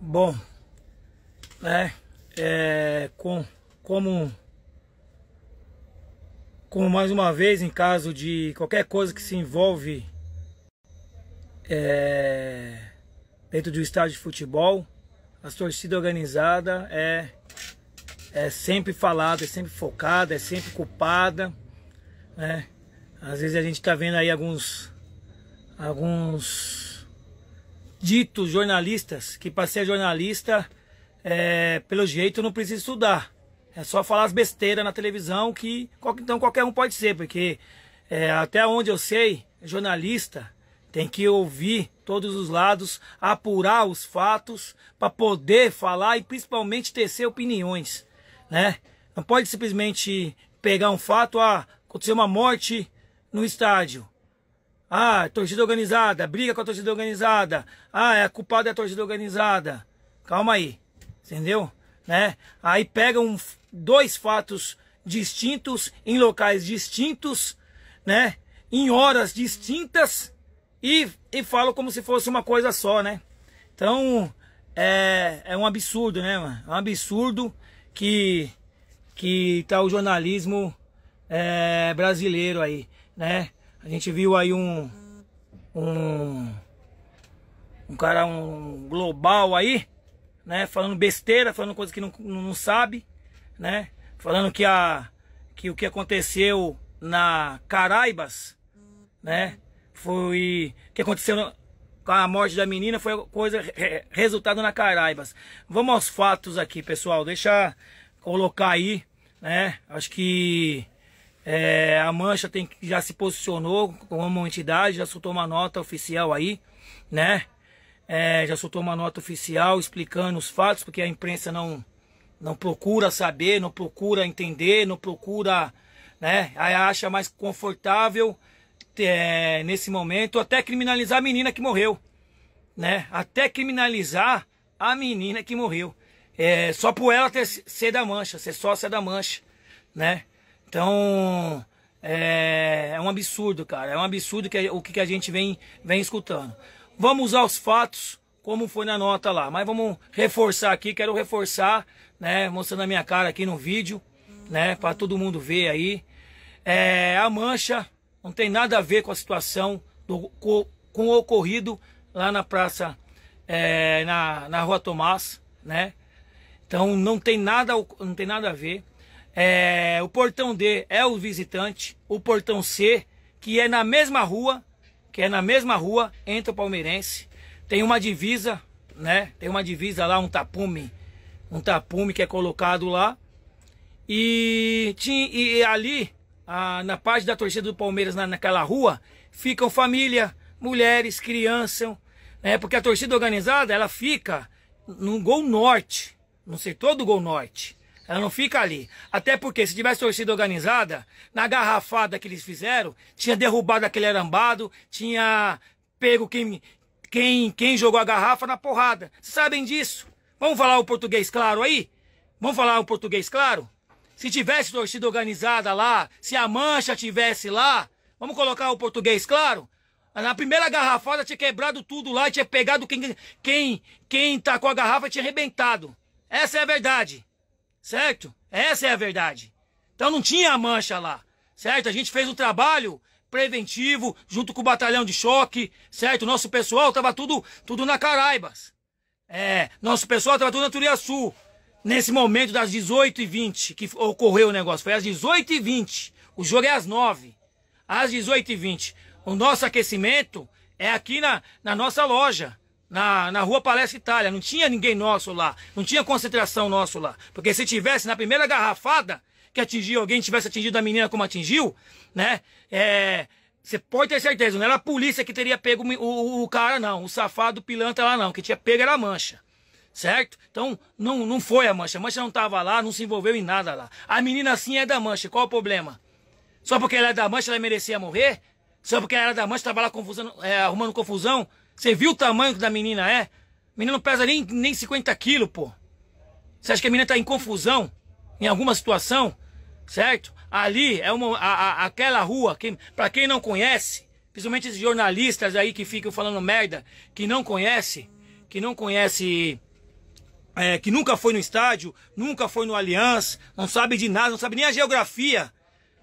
bom, né? É, com, como, como mais uma vez em caso de qualquer coisa que se envolve é, dentro do estádio de futebol, a torcida organizada é, é sempre falada, é sempre focada, é sempre culpada, né? Às vezes a gente está vendo aí alguns alguns ditos jornalistas, que para ser jornalista, é, pelo jeito, não precisa estudar. É só falar as besteiras na televisão que então qualquer um pode ser, porque é, até onde eu sei, jornalista tem que ouvir todos os lados, apurar os fatos para poder falar e principalmente tecer opiniões, né? Não pode simplesmente pegar um fato, ah, aconteceu uma morte no estádio. Ah, torcida organizada, briga com a torcida organizada. Ah, é culpado é a torcida organizada. Calma aí, entendeu? Né? Aí pegam dois fatos distintos, em locais distintos, né? Em horas distintas e, e falam como se fosse uma coisa só, né? Então, é, é um absurdo, né, mano? É um absurdo que, que tá o jornalismo é, brasileiro aí, né? A gente viu aí um. Um. Um cara, um global aí, né? Falando besteira, falando coisa que não, não sabe, né? Falando que, a, que o que aconteceu na Caraibas, né? Foi. O que aconteceu com a morte da menina foi coisa. Resultado na Caraibas. Vamos aos fatos aqui, pessoal. Deixa colocar aí, né? Acho que é, a Mancha tem, já se posicionou como uma entidade, já soltou uma nota oficial aí, né? É, já soltou uma nota oficial explicando os fatos, porque a imprensa não, não procura saber, não procura entender, não procura, né? Aí acha mais confortável é, nesse momento até criminalizar a menina que morreu, né? Até criminalizar a menina que morreu. É, só por ela ter, ser da mancha, ser sócia da mancha, né? Então, é, é, um absurdo, cara. É um absurdo que, o que a gente vem, vem escutando. Vamos aos fatos, como foi na nota lá. Mas vamos reforçar aqui, quero reforçar, né? Mostrando a minha cara aqui no vídeo, né? Para todo mundo ver aí. É, a mancha não tem nada a ver com a situação, do, com, com o ocorrido lá na praça, é, na, na Rua Tomás, né? Então não tem nada, não tem nada a ver. É, o portão D é o visitante, o portão C, que é na mesma rua, que é na mesma rua, entra o palmeirense. Tem uma divisa, né? Tem uma divisa lá, um tapume, um tapume que é colocado lá. E, tinha, e ali, a, na parte da torcida do Palmeiras, na, naquela rua, ficam família, mulheres, crianças, né? Porque a torcida organizada, ela fica no gol norte, no setor do gol norte. Ela não fica ali. Até porque se tivesse torcida organizada, na garrafada que eles fizeram, tinha derrubado aquele arambado, tinha pego quem, quem, quem jogou a garrafa na porrada. Vocês sabem disso? Vamos falar o português claro aí? Vamos falar o português claro? Se tivesse torcida organizada lá, se a mancha tivesse lá, vamos colocar o português claro? Na primeira garrafada tinha quebrado tudo lá, tinha pegado quem, quem, quem tacou a garrafa tinha arrebentado. Essa é a verdade certo? Essa é a verdade. Então não tinha mancha lá, certo? A gente fez um trabalho preventivo junto com o batalhão de choque, certo? Nosso pessoal tava tudo, tudo na Caraibas. É, nosso pessoal tava tudo na Turiaçu. Nesse momento das 18h20 que ocorreu o negócio, foi às 18h20. O jogo é às 9 às 18h20. O nosso aquecimento é aqui na, na nossa loja na, na Rua Palestra Itália. Não tinha ninguém nosso lá. Não tinha concentração nosso lá. Porque se tivesse na primeira garrafada que atingiu alguém, tivesse atingido a menina como atingiu, né? É, você pode ter certeza, não era a polícia que teria pego o, o, o cara, não. O safado pilantra lá, não. que tinha pego era a mancha. Certo? Então, não, não foi a mancha. A mancha não estava lá, não se envolveu em nada lá. A menina sim é da mancha. Qual o problema? Só porque ela é da mancha, ela merecia morrer? Só porque ela era é da mancha, estava lá confusão, é, arrumando confusão? Você viu o tamanho da menina é? A menina não pesa nem, nem 50 quilos, pô. Você acha que a menina tá em confusão? Em alguma situação? Certo? Ali é uma, a, a, aquela rua, que, para quem não conhece, principalmente esses jornalistas aí que ficam falando merda, que não conhece, que não conhece é, que nunca foi no estádio, nunca foi no Aliança, não sabe de nada, não sabe nem a geografia,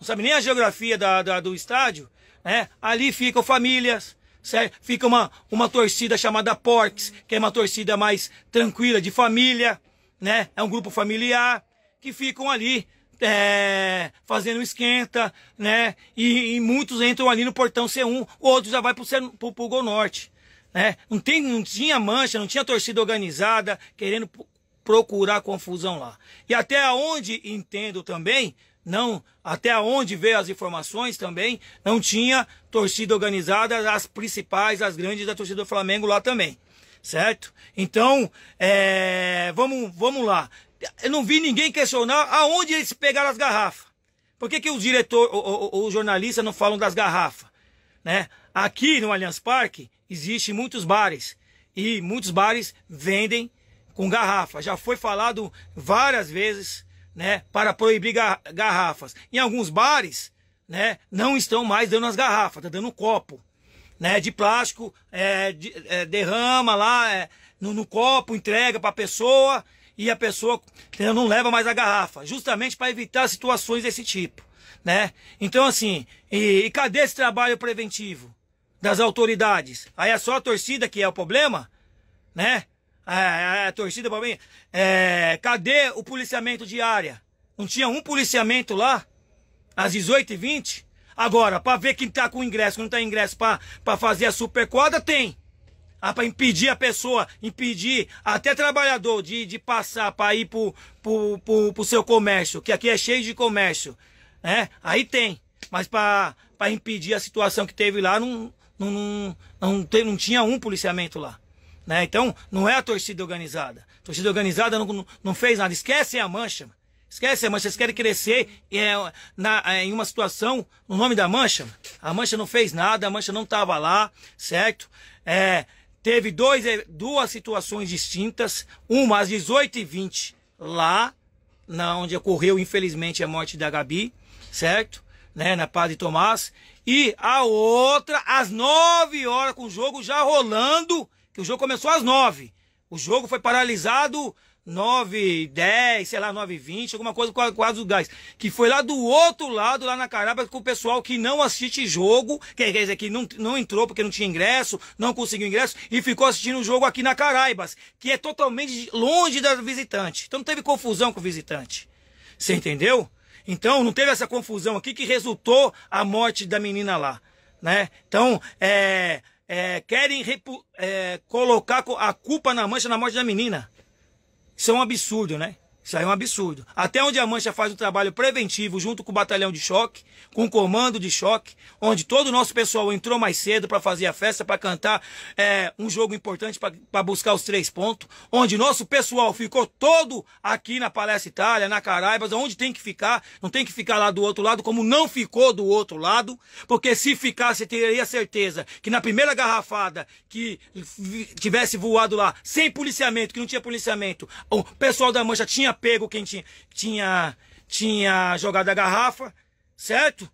não sabe nem a geografia da, da do estádio, né? Ali ficam famílias, certo? Fica uma, uma torcida chamada Porks, que é uma torcida mais tranquila, de família, né? É um grupo familiar que ficam ali é, fazendo esquenta, né? E, e, muitos entram ali no portão C1, outros já vai pro, C, pro, pro Gol Norte. Né? Não, tem, não tinha mancha, não tinha torcida organizada querendo procurar confusão lá. E até onde entendo também, não, até onde veio as informações também, não tinha torcida organizada, as principais, as grandes da torcida do Flamengo lá também. Certo? Então, é, vamos, vamos lá. Eu não vi ninguém questionar aonde eles pegaram as garrafas. Por que, que os diretor, os jornalistas não falam das garrafas? Né? Aqui no Allianz Parque existem muitos bares e muitos bares vendem com garrafa. Já foi falado várias vezes, né, para proibir garrafas. Em alguns bares, né, não estão mais dando as garrafas, tá dando copo, né, de plástico, é, de, é, derrama lá é, no, no, copo, entrega para a pessoa e a pessoa não leva mais a garrafa, justamente para evitar situações desse tipo, né? Então assim, e, e cadê esse trabalho preventivo das autoridades? Aí é só a torcida que é o problema, né? É, é, é, torcida pra mim. É, cadê o policiamento de área? Não tinha um policiamento lá? Às 18h20? Agora, para ver quem tá com ingresso, quem não tá ingresso para fazer a superquadra, tem. Ah, para impedir a pessoa, impedir até trabalhador de, de passar para ir pro, pro, pro, pro, seu comércio, que aqui é cheio de comércio. Né? Aí tem. Mas para impedir a situação que teve lá, não, não, não, não, não tinha um policiamento lá. Né? Então, não é a torcida organizada. A torcida organizada não, não fez nada. Esquecem a mancha. Esquece a mancha. Vocês querem crescer é, na, é, em uma situação no nome da mancha. A mancha não fez nada, a mancha não estava lá, certo? É, teve dois, é, duas situações distintas. Uma às 18h20, lá, na, onde ocorreu, infelizmente, a morte da Gabi, certo? Né, na Padre Tomás. E a outra, às 9 horas, com o jogo já rolando que o jogo começou às nove. O jogo foi paralisado 9, 10, sei lá, 9, 20, alguma coisa com quase o gás. Que foi lá do outro lado, lá na Caraba, com o pessoal que não assiste jogo, quer dizer, que não, não entrou porque não tinha ingresso, não conseguiu ingresso, e ficou assistindo o jogo aqui na Caraibas, que é totalmente longe da visitante. Então não teve confusão com o visitante. Você entendeu? Então não teve essa confusão aqui que resultou a morte da menina lá, né? Então, é é, querem é, colocar a culpa na mancha na morte da menina. Isso é um absurdo, né? Isso aí é um absurdo. Até onde a Mancha faz um trabalho preventivo junto com o batalhão de choque, com o comando de choque, onde todo o nosso pessoal entrou mais cedo para fazer a festa, para cantar é, um jogo importante para buscar os três pontos, onde nosso pessoal ficou todo aqui na Palestra Itália, na Caraibas, onde tem que ficar, não tem que ficar lá do outro lado, como não ficou do outro lado, porque se ficasse, teria certeza que na primeira garrafada que tivesse voado lá, sem policiamento, que não tinha policiamento, o pessoal da Mancha tinha pego quem tinha, tinha, tinha jogado a garrafa, certo?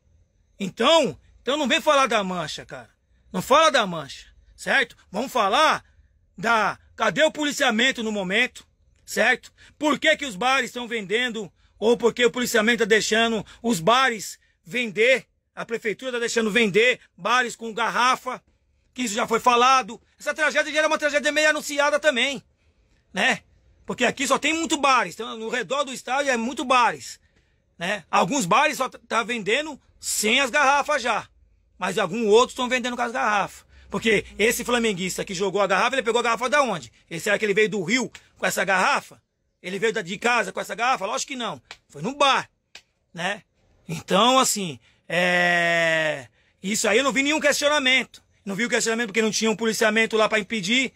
Então, então não vem falar da mancha, cara. Não fala da mancha, certo? Vamos falar da cadê o policiamento no momento, certo? Por que, que os bares estão vendendo ou porque o policiamento está deixando os bares vender, a prefeitura está deixando vender bares com garrafa, que isso já foi falado. Essa tragédia já era uma tragédia meio anunciada também, né? Porque aqui só tem muito bares. Então, no redor do estádio é muito bares. Né? Alguns bares só tá vendendo sem as garrafas já. Mas alguns outros estão vendendo com as garrafas. Porque esse flamenguista que jogou a garrafa, ele pegou a garrafa da onde? Ele, será que ele veio do Rio com essa garrafa? Ele veio de casa com essa garrafa? Lógico que não. Foi no bar, né? Então, assim, é... Isso aí eu não vi nenhum questionamento. Não vi o questionamento porque não tinha um policiamento lá para impedir.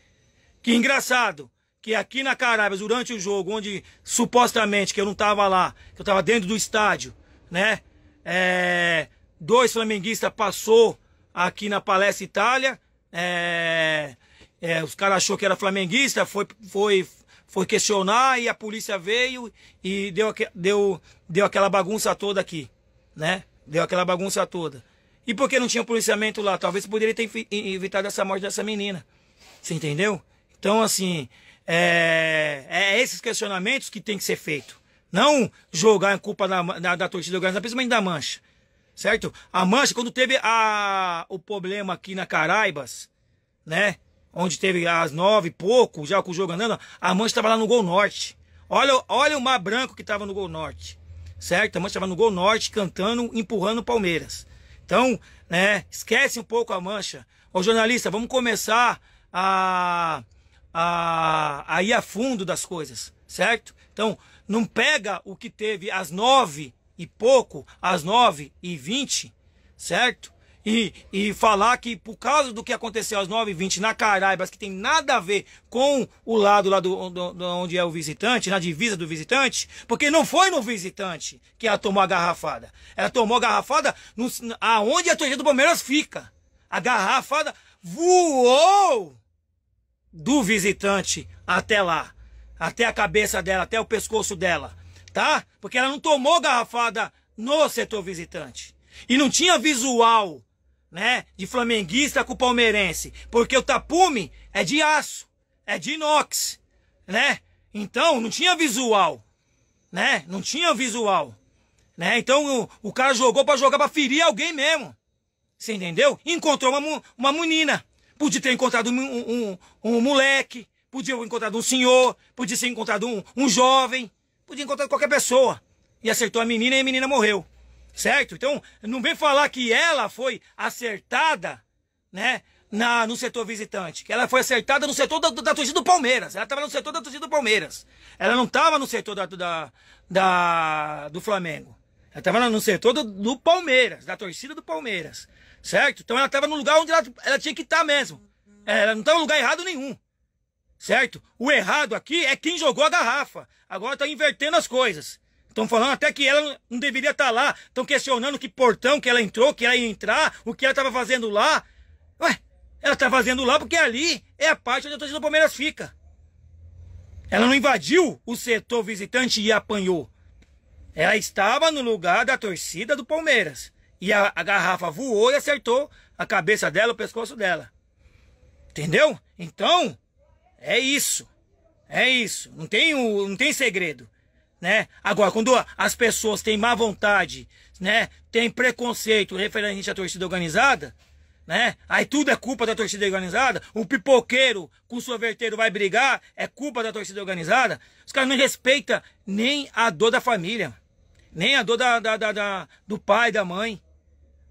Que engraçado que aqui na Carabas, durante o jogo, onde supostamente que eu não estava lá, que eu estava dentro do estádio, né? É, dois flamenguistas passou aqui na Palestra Itália. É, é, os caras achou que era flamenguista, foi, foi, foi questionar e a polícia veio e deu, deu, deu aquela bagunça toda aqui, né? Deu aquela bagunça toda. E por que não tinha policiamento lá? Talvez poderia ter evitado essa morte dessa menina. Você entendeu? Então, assim, é, é, é esses questionamentos que tem que ser feito. Não jogar a culpa da, da, da torcida organizada, principalmente da Mancha. Certo? A Mancha, quando teve a, o problema aqui na Caraibas, né? Onde teve as nove e pouco, já com o jogo andando, a Mancha estava lá no Gol Norte. Olha, olha o Mar Branco que estava no Gol Norte. Certo? A Mancha estava no Gol Norte cantando, empurrando o Palmeiras. Então, né? Esquece um pouco a Mancha. Ô jornalista, vamos começar a a, a ir a fundo das coisas, certo? Então, não pega o que teve às nove e pouco, às nove e vinte, certo? E, e, falar que por causa do que aconteceu às 9h20 na Caraibas, que tem nada a ver com o lado lá do, do, do, onde é o visitante, na divisa do visitante, porque não foi no visitante que ela tomou a garrafada. Ela tomou a garrafada no, aonde a torcida do Palmeiras fica. A garrafada voou do visitante até lá, até a cabeça dela, até o pescoço dela, tá? Porque ela não tomou garrafada no setor visitante. E não tinha visual, né, de flamenguista com palmeirense, porque o tapume é de aço, é de inox, né? Então, não tinha visual, né? Não tinha visual, né? Então, o, o cara jogou para jogar para ferir alguém mesmo. Você entendeu? Encontrou uma, uma menina Podia ter encontrado um, um, um moleque, podia ter encontrado um senhor, podia ter encontrado um, um jovem, podia encontrado qualquer pessoa. E acertou a menina e a menina morreu. Certo? Então, não vem falar que ela foi acertada, né? Na, no setor visitante. Que ela foi acertada no setor da, da torcida do Palmeiras. Ela estava no setor da torcida do Palmeiras. Ela não estava no setor da, da, da, do Flamengo. Ela estava no setor do, do Palmeiras, da torcida do Palmeiras certo? Então ela estava no lugar onde ela, ela tinha que estar tá mesmo. É, ela não tá estava no lugar errado nenhum, certo? O errado aqui é quem jogou a garrafa. Agora está invertendo as coisas. Estão falando até que ela não deveria estar tá lá. Estão questionando que portão que ela entrou, que ela ia entrar, o que ela estava fazendo lá. Ué, ela está fazendo lá porque ali é a parte onde a torcida do Palmeiras fica. Ela não invadiu o setor visitante e apanhou. Ela estava no lugar da torcida do Palmeiras. E a, a garrafa voou e acertou a cabeça dela, o pescoço dela. Entendeu? Então, é isso. É isso. Não tem, não tem segredo. Né? Agora, quando as pessoas têm má vontade, né? Tem preconceito referente à torcida organizada, né? Aí tudo é culpa da torcida organizada. O pipoqueiro com o sorveteiro vai brigar, é culpa da torcida organizada. Os caras não respeitam nem a dor da família, nem a dor da, da, da, da do pai, da mãe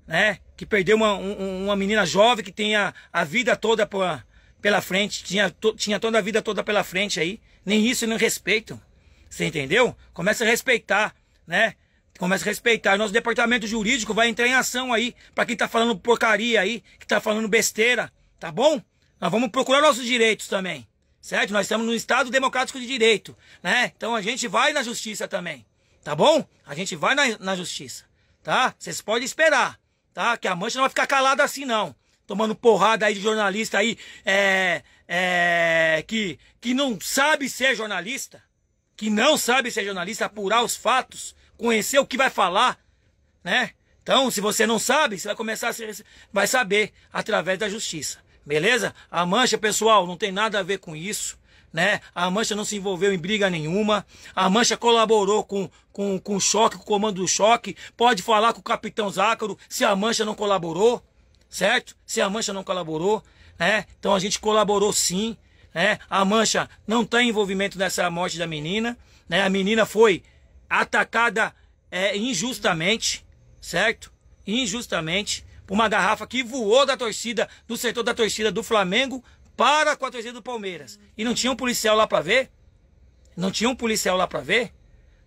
né? Que perdeu uma, um, uma menina jovem que tinha a vida toda pra, pela frente, tinha, to, tinha toda a vida toda pela frente aí. Nem isso não respeitam. Você entendeu? Começa a respeitar, né? Começa a respeitar. Nosso departamento jurídico vai entrar em ação aí, para quem tá falando porcaria aí, que tá falando besteira, tá bom? Nós vamos procurar nossos direitos também, certo? Nós estamos num Estado democrático de direito, né? Então a gente vai na justiça também, tá bom? A gente vai na, na justiça, tá? Vocês podem esperar tá? Que a Mancha não vai ficar calada assim, não. Tomando porrada aí de jornalista aí, é, é, que, que não sabe ser jornalista, que não sabe ser jornalista, apurar os fatos, conhecer o que vai falar, né? Então, se você não sabe, você vai começar a ser, vai saber através da justiça. Beleza? A mancha, pessoal, não tem nada a ver com isso né? A Mancha não se envolveu em briga nenhuma. A Mancha colaborou com, com, com o choque, com o comando do choque. Pode falar com o capitão Zácaro se a Mancha não colaborou, certo? Se a Mancha não colaborou, né? Então a gente colaborou sim, né? A Mancha não tem tá envolvimento nessa morte da menina, né? A menina foi atacada é, injustamente, certo? Injustamente por uma garrafa que voou da torcida, do setor da torcida do Flamengo para com a torcida do Palmeiras e não tinha um policial lá para ver, não tinha um policial lá para ver,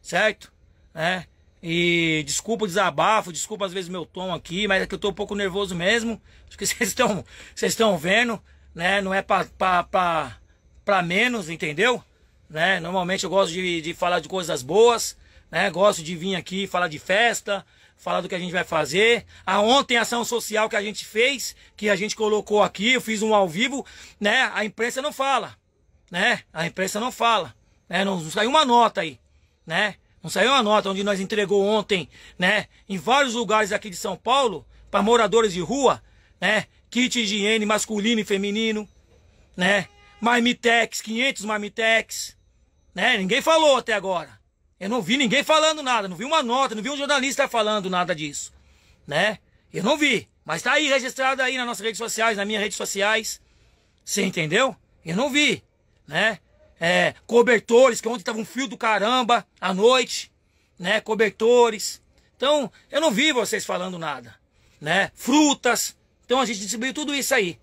certo? É. E desculpa o desabafo, desculpa às vezes meu tom aqui, mas é que eu tô um pouco nervoso mesmo. Acho que vocês estão vocês estão vendo, né? Não é para menos, entendeu? Né? Normalmente eu gosto de, de falar de coisas boas, né? Gosto de vir aqui falar de festa, falar do que a gente vai fazer. A ontem a ação social que a gente fez, que a gente colocou aqui, eu fiz um ao vivo, né? A imprensa não fala, né? A imprensa não fala, né? Não, não saiu uma nota aí, né? Não saiu uma nota onde nós entregou ontem, né? Em vários lugares aqui de São Paulo, para moradores de rua, né? Kit higiene masculino e feminino, né? Marmitex, 500 Marmitex, né? Ninguém falou até agora. Eu não vi ninguém falando nada, não vi uma nota, não vi um jornalista falando nada disso, né? Eu não vi, mas tá aí registrado aí nas nossas redes sociais, nas minhas redes sociais. Você entendeu? Eu não vi, né? É, cobertores, que ontem tava um fio do caramba à noite, né? Cobertores. Então, eu não vi vocês falando nada, né? Frutas. Então a gente distribuiu tudo isso aí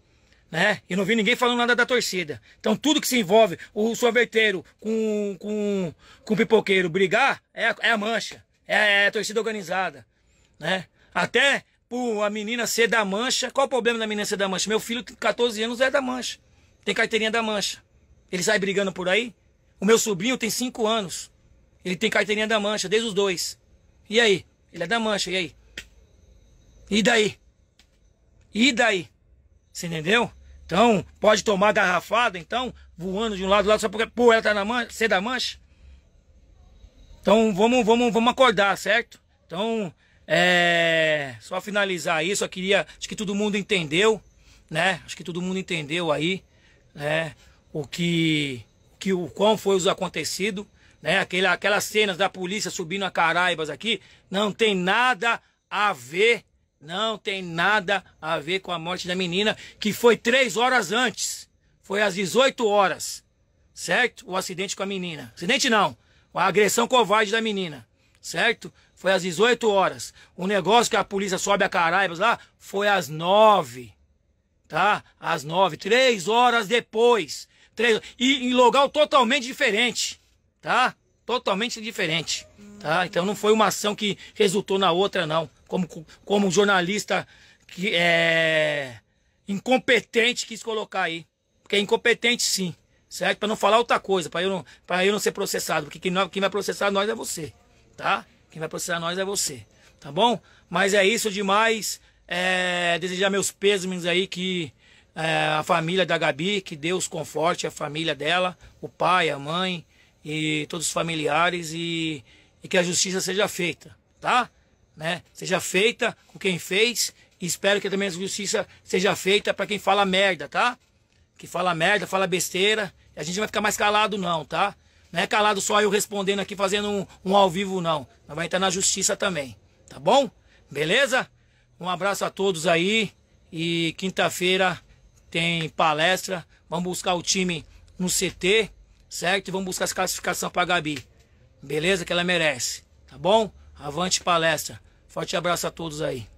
né? E não vi ninguém falando nada da torcida. Então tudo que se envolve o sorveteiro com, com, com o pipoqueiro brigar é, é a mancha, é, é, a torcida organizada, né? Até a menina ser da mancha, qual o problema da menina ser da mancha? Meu filho tem 14 anos é da mancha, tem carteirinha da mancha. Ele sai brigando por aí? O meu sobrinho tem 5 anos, ele tem carteirinha da mancha, desde os dois. E aí? Ele é da mancha, e aí? E daí? E daí? Você entendeu? Então, pode tomar garrafada, então, voando de um lado do lado só porque pô, ela tá na mancha, ser da mancha. Então, vamos, vamos, vamos acordar, certo? Então, é, só finalizar isso, eu queria, acho que todo mundo entendeu, né? Acho que todo mundo entendeu aí, né? O que, que o quão foi os acontecido, né? Aquela, aquelas cenas da polícia subindo a Caraibas aqui, não tem nada a ver não tem nada a ver com a morte da menina, que foi três horas antes. Foi às 18 horas, certo? O acidente com a menina. Acidente não, a agressão covarde da menina, certo? Foi às 18 horas. O negócio que a polícia sobe a Caraibas lá foi às 9, tá? Às 9, três horas depois. Três, e em local totalmente diferente, tá? totalmente diferente. Tá? Então não foi uma ação que resultou na outra, não. Como, como um jornalista que é incompetente quis colocar aí. Porque é incompetente sim, certo? Para não falar outra coisa, para eu, não, eu não ser processado. Porque quem, é, quem vai processar nós é você, tá? Quem vai processar nós é você, tá bom? Mas é isso demais. É, desejar meus pêsames aí que é, a família da Gabi, que Deus conforte a família dela, o pai, a mãe, e todos os familiares e, e que a justiça seja feita, tá? Né? Seja feita com quem fez e espero que também a justiça seja feita para quem fala merda, tá? Que fala merda, fala besteira. A gente não vai ficar mais calado não, tá? Não é calado só eu respondendo aqui, fazendo um, um ao vivo não. Nós vai entrar na justiça também, tá bom? Beleza? Um abraço a todos aí e quinta-feira tem palestra. Vamos buscar o time no CT certo? E vamos buscar essa classificação para a Gabi. Beleza? Que ela merece. Tá bom? Avante palestra. Forte abraço a todos aí.